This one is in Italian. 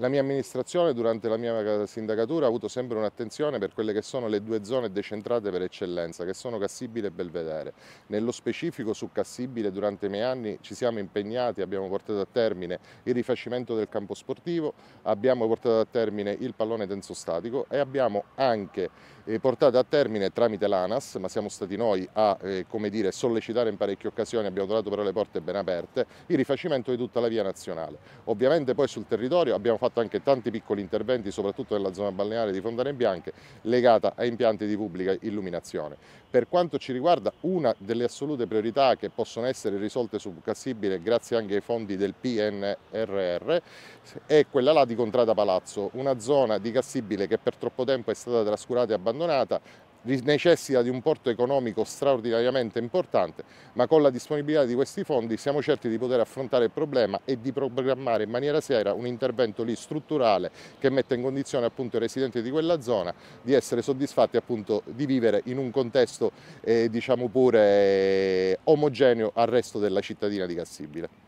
La mia amministrazione durante la mia sindacatura ha avuto sempre un'attenzione per quelle che sono le due zone decentrate per eccellenza, che sono Cassibile e Belvedere. Nello specifico su Cassibile durante i miei anni ci siamo impegnati, abbiamo portato a termine il rifacimento del campo sportivo, abbiamo portato a termine il pallone tensostatico e abbiamo anche eh, portato a termine tramite l'ANAS, ma siamo stati noi a eh, dire, sollecitare in parecchie occasioni, abbiamo trovato però le porte ben aperte, il rifacimento di tutta la via nazionale. Ovviamente poi sul territorio abbiamo fatto fatto anche tanti piccoli interventi, soprattutto nella zona balneare di Fontane Bianche, legata a impianti di pubblica illuminazione. Per quanto ci riguarda, una delle assolute priorità che possono essere risolte su Cassibile, grazie anche ai fondi del PNRR, è quella là di Contrada Palazzo, una zona di Cassibile che per troppo tempo è stata trascurata e abbandonata, necessita di un porto economico straordinariamente importante, ma con la disponibilità di questi fondi siamo certi di poter affrontare il problema e di programmare in maniera seria un intervento lì strutturale che metta in condizione appunto i residenti di quella zona di essere soddisfatti appunto di vivere in un contesto eh, diciamo pure eh, omogeneo al resto della cittadina di Cassibile.